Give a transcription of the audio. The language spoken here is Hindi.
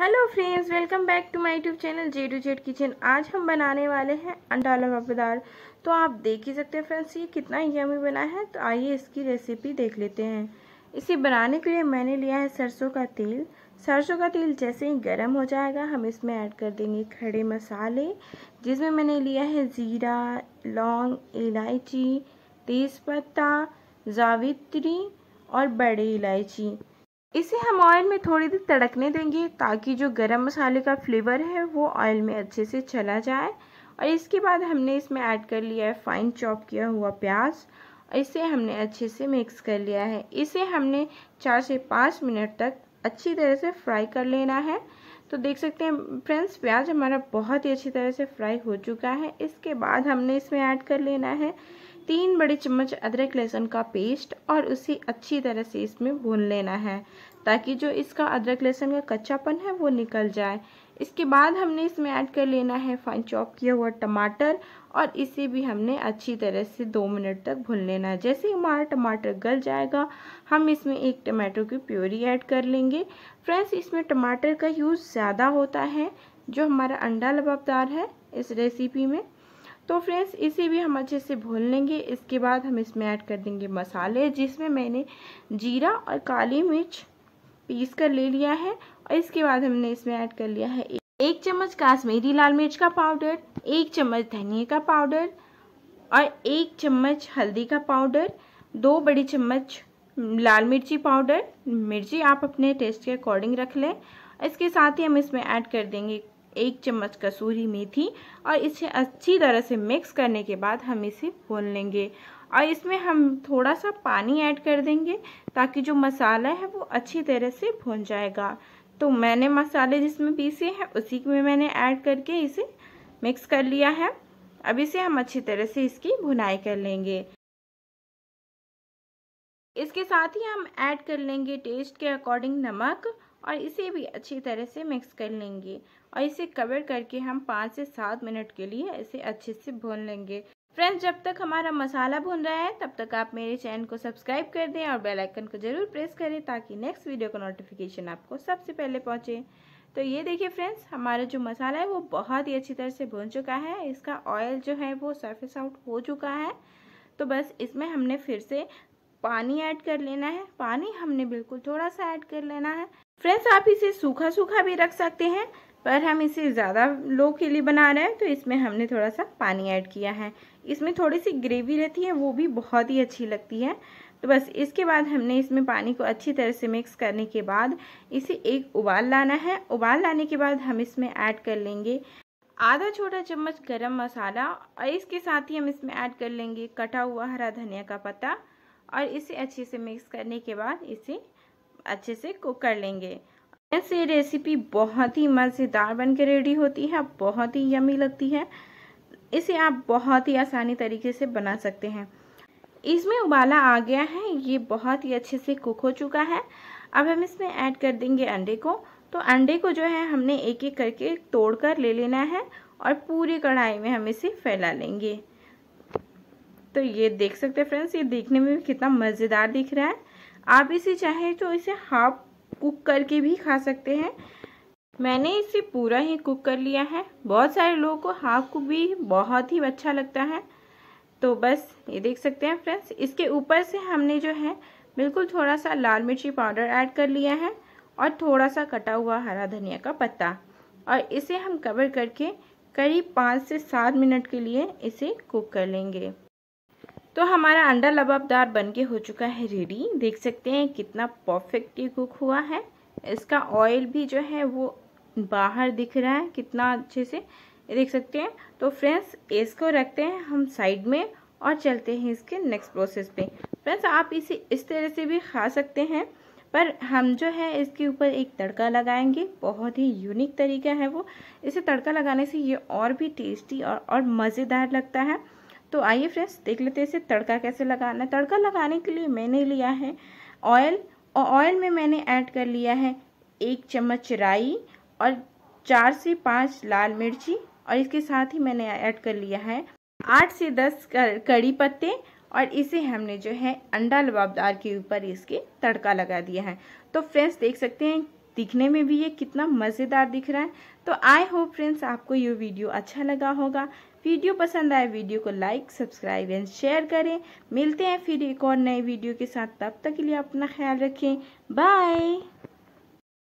hello friends welcome back to my YouTube channel J to Z kitchen आज हम बनाने वाले हैं अंडा लगा दाल तो आप देख ही सकते हैं फ्रेंड्स ये कितना यमी बना है तो आइए इसकी रेसिपी देख लेते हैं इसे बनाने के लिए मैंने लिया है सरसों का तेल सरसों का तेल जैसे ही गर्म हो जाएगा हम इसमें ऐड कर देंगे खड़े मसाले जिसमें मैंने लिया है ज़ीरा लौंग इलायची तेज़पत्ता जावित्री और बड़े इलायची इसे हम ऑयल में थोड़ी देर तड़कने देंगे ताकि जो गरम मसाले का फ्लेवर है वो ऑयल में अच्छे से चला जाए और इसके बाद हमने इसमें ऐड कर लिया है फाइन चॉप किया हुआ प्याज इसे हमने अच्छे से मिक्स कर लिया है इसे हमने चार से पाँच मिनट तक अच्छी तरह से फ्राई कर लेना है तो देख सकते हैं फ्रेंड्स प्याज हमारा बहुत ही अच्छी तरह से फ्राई हो चुका है इसके बाद हमने इसमें ऐड कर लेना है तीन बड़े चम्मच अदरक लहसुन का पेस्ट और उसे अच्छी तरह से इसमें भून लेना है ताकि जो इसका अदरक लहसुन का कच्चापन है वो निकल जाए इसके बाद हमने इसमें ऐड कर लेना है फाइन चॉप किया हुआ टमाटर और इसे भी हमने अच्छी तरह से दो मिनट तक भून लेना है जैसे हमारा टमाटर गल जाएगा हम इसमें एक टमाटो की प्योरी ऐड कर लेंगे फ्रेंड्स इसमें टमाटर का यूज़ ज़्यादा होता है जो हमारा अंडा लबाबदार है इस रेसिपी में तो फ्रेंड्स इसे भी हम अच्छे से भून लेंगे इसके बाद हम इसमें ऐड कर देंगे मसाले जिसमें मैंने जीरा और काली मिर्च पीस कर ले लिया है और इसके बाद हमने इसमें ऐड कर लिया है एक चम्मच काश्मीरी लाल मिर्च का पाउडर एक चम्मच धनिया का पाउडर और एक चम्मच हल्दी का पाउडर दो बड़ी चम्मच लाल मिर्ची पाउडर मिर्ची आप अपने टेस्ट के अकॉर्डिंग रख लें इसके साथ ही हम इसमें ऐड कर देंगे एक चम्मच कसूरी मेथी और इसे अच्छी तरह से मिक्स करने के बाद हम इसे भून लेंगे और इसमें हम थोड़ा सा पानी ऐड कर देंगे ताकि जो मसाला है वो अच्छी तरह से भून जाएगा तो मैंने मसाले जिसमें पीसे हैं उसी में मैंने ऐड करके इसे मिक्स कर लिया है अब इसे हम अच्छी तरह से इसकी भुनाई कर लेंगे इसके साथ ही हम ऐड कर लेंगे टेस्ट के अकॉर्डिंग नमक और इसे भी अच्छी तरह से मिक्स कर लेंगे और इसे कवर करके हम पाँच से सात मिनट के लिए इसे अच्छे से भून लेंगे फ्रेंड्स जब तक हमारा मसाला भून रहा है तब तक आप मेरे चैनल को सब्सक्राइब कर दें और बेल आइकन को ज़रूर प्रेस करें ताकि नेक्स्ट वीडियो का नोटिफिकेशन आपको सबसे पहले पहुंचे तो ये देखिए फ्रेंड्स हमारा जो मसाला है वो बहुत ही अच्छी तरह से भून चुका है इसका ऑयल जो है वो सर्फेस आउट हो चुका है तो बस इसमें हमने फिर से पानी ऐड कर लेना है पानी हमने बिल्कुल थोड़ा सा ऐड कर लेना है फ्रेंड्स आप इसे सूखा सूखा भी रख सकते हैं पर हम इसे ज़्यादा लो के लिए बना रहे हैं तो इसमें हमने थोड़ा सा पानी ऐड किया है इसमें थोड़ी सी ग्रेवी रहती है वो भी बहुत ही अच्छी लगती है तो बस इसके बाद हमने इसमें पानी को अच्छी तरह से मिक्स करने के बाद इसे एक उबाल लाना है उबाल लाने के बाद हम इसमें ऐड कर लेंगे आधा छोटा चम्मच गरम मसाला और इसके साथ ही हम इसमें ऐड कर लेंगे कटा हुआ हरा धनिया का पत्ता और इसे अच्छे से मिक्स करने के बाद इसे अच्छे से कुक कर लेंगे ऐसे रेसिपी बहुत ही मज़ेदार बन के रेडी होती है बहुत ही यमी लगती है इसे आप बहुत ही आसानी तरीके से बना सकते हैं इसमें उबाला आ गया है ये बहुत ही अच्छे से कुक हो चुका है अब हम इसमें ऐड कर देंगे अंडे को तो अंडे को जो है हमने एक एक करके तोड़कर ले लेना है और पूरी कढ़ाई में हम इसे फैला लेंगे तो ये देख सकते हैं फ्रेंड्स ये देखने में भी कितना मज़ेदार दिख रहा है आप इसे चाहे तो इसे हाफ कुक करके भी खा सकते हैं मैंने इसे पूरा ही कुक कर लिया है बहुत सारे लोगों को हाफ कुक भी बहुत ही अच्छा लगता है तो बस ये देख सकते हैं फ्रेंड्स इसके ऊपर से हमने जो है बिल्कुल थोड़ा सा लाल मिर्ची पाउडर ऐड कर लिया है और थोड़ा सा कटा हुआ हरा धनिया का पत्ता और इसे हम कवर करके करीब पाँच से सात मिनट के लिए इसे कुक कर लेंगे तो हमारा अंडा लबाबदार बन के हो चुका है रेडी देख सकते हैं कितना परफेक्ट ये कुक हुआ है इसका ऑयल भी जो है वो बाहर दिख रहा है कितना अच्छे से देख सकते हैं तो फ्रेंड्स इसको रखते हैं हम साइड में और चलते हैं इसके नेक्स्ट प्रोसेस पे फ्रेंड्स आप इसे इस तरह से भी खा सकते हैं पर हम जो है इसके ऊपर एक तड़का लगाएंगे बहुत ही यूनिक तरीका है वो इसे तड़का लगाने से ये और भी टेस्टी और, और मज़ेदार लगता है तो आइए फ्रेंड्स देख लेते हैं इसे तड़का कैसे लगाना है तड़का लगाने के लिए मैंने लिया है ऑयल और ऑयल में मैंने ऐड कर लिया है एक चम्मच राई और चार से पाँच लाल मिर्ची और इसके साथ ही मैंने ऐड कर लिया है आठ से दस कड़ी पत्ते और इसे हमने जो है अंडा लबाबदार के ऊपर इसके तड़का लगा दिया है तो फ्रेंड्स देख सकते हैं दिखने में भी ये कितना मज़ेदार दिख रहा है तो आई होप फ्रेंड्स आपको ये वीडियो अच्छा लगा होगा वीडियो पसंद आए वीडियो को लाइक सब्सक्राइब एंड शेयर करें मिलते हैं फिर एक और नए वीडियो के साथ तब तक के लिए अपना ख्याल रखें बाय